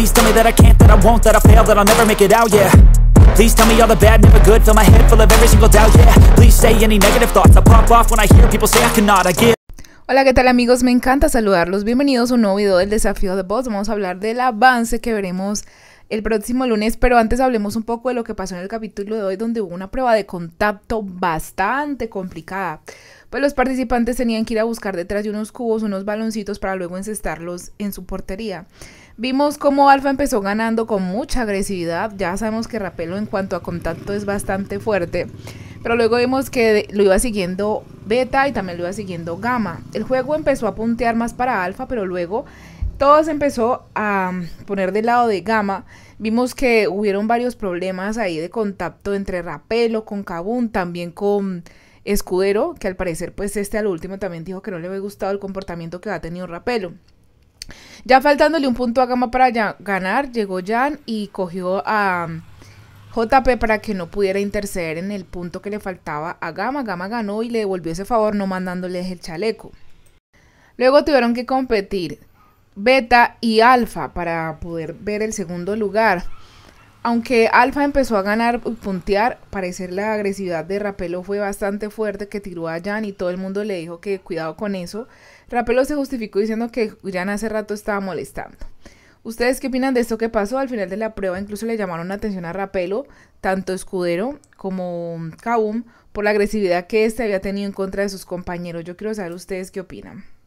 Hola, ¿qué tal amigos? Me encanta saludarlos. Bienvenidos a un nuevo video del desafío de Boss. Vamos a hablar del avance que veremos el próximo lunes, pero antes hablemos un poco de lo que pasó en el capítulo de hoy, donde hubo una prueba de contacto bastante complicada. Pues los participantes tenían que ir a buscar detrás de unos cubos unos baloncitos para luego encestarlos en su portería. Vimos cómo Alfa empezó ganando con mucha agresividad. Ya sabemos que Rapelo en cuanto a contacto es bastante fuerte. Pero luego vimos que lo iba siguiendo Beta y también lo iba siguiendo Gamma. El juego empezó a puntear más para Alfa, pero luego todo se empezó a poner del lado de Gamma. Vimos que hubieron varios problemas ahí de contacto entre Rapelo, con Kabun, también con Escudero, que al parecer pues este al último también dijo que no le había gustado el comportamiento que ha tenido Rapelo. Ya faltándole un punto a Gama para ganar, llegó Jan y cogió a um, JP para que no pudiera interceder en el punto que le faltaba a Gama. Gama ganó y le devolvió ese favor no mandándoles el chaleco. Luego tuvieron que competir Beta y Alfa para poder ver el segundo lugar. Aunque Alfa empezó a ganar puntear, parecer la agresividad de Rapelo fue bastante fuerte que tiró a Jan y todo el mundo le dijo que cuidado con eso. Rapelo se justificó diciendo que Jan hace rato estaba molestando. ¿Ustedes qué opinan de esto que pasó? Al final de la prueba incluso le llamaron la atención a Rapelo, tanto Escudero como Kaum, por la agresividad que éste había tenido en contra de sus compañeros. Yo quiero saber ustedes qué opinan.